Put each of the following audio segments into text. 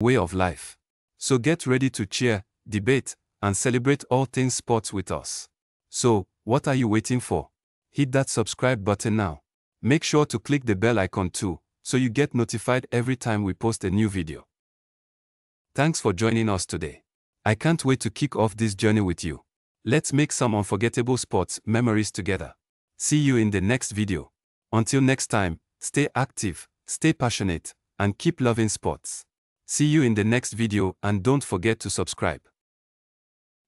way of life. So get ready to cheer, debate, and celebrate all things sports with us. So, what are you waiting for? Hit that subscribe button now. Make sure to click the bell icon too, so you get notified every time we post a new video. Thanks for joining us today. I can't wait to kick off this journey with you. Let's make some unforgettable sports memories together. See you in the next video. Until next time, stay active, stay passionate, and keep loving sports. See you in the next video and don't forget to subscribe.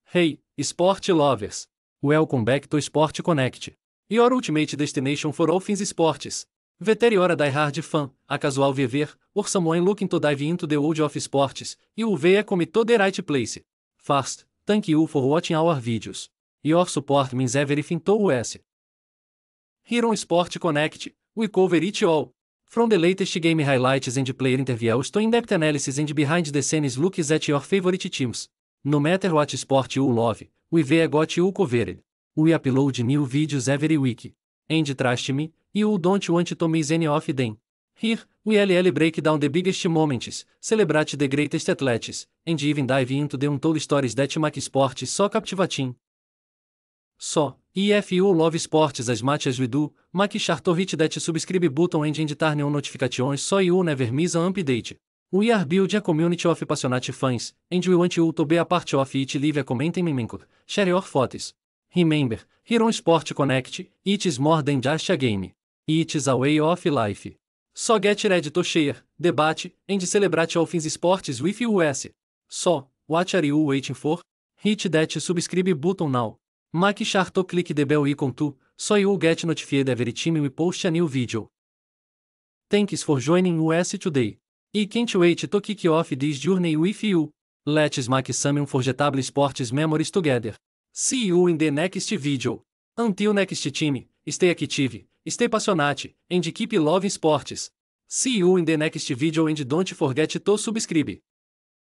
Hey, Sport Lovers! Welcome back to Sport Connect. Your ultimate destination for all things sports. Veteriora die hard fan, a casual viver, or someone looking to dive into the world of sports, o veia come to the é right place. First, thank you for watching our videos. Your support means everything to us. Here on Sport Connect, we cover it all. From the latest game highlights and player interviews to in-depth analysis and behind the scenes looks at your favorite teams. No matter what sport you love, we've got you covered. We upload new videos every week. And trust me, you don't want to miss any of them. Here, we LL break down the biggest moments, celebrate the greatest athletes, and even dive into the untold stories that make sport so captivating. Só, IFU Love Sports as as we do, Mac hit that subscribe button and editar neon notifications so you never miss an update. We are build a community of passionate fans, and we want you to be a part of it leave a comment and meme, share your photos. Remember, here on Sport Connect, it is more than just a game. It is a way of life. So get ready to share, debate, and celebrate all things sports with us. So, what are you waiting for? Hit that subscribe button now. Make sure to click the bell icon tu, so you get notified every time we post a new video. Thanks for joining us today. E can't wait to kick off this journey with you. Let's make some unforgettable sports memories together. See you in the next video. Until next time, stay active, stay passionate, and keep loving sports. See you in the next video and don't forget to subscribe.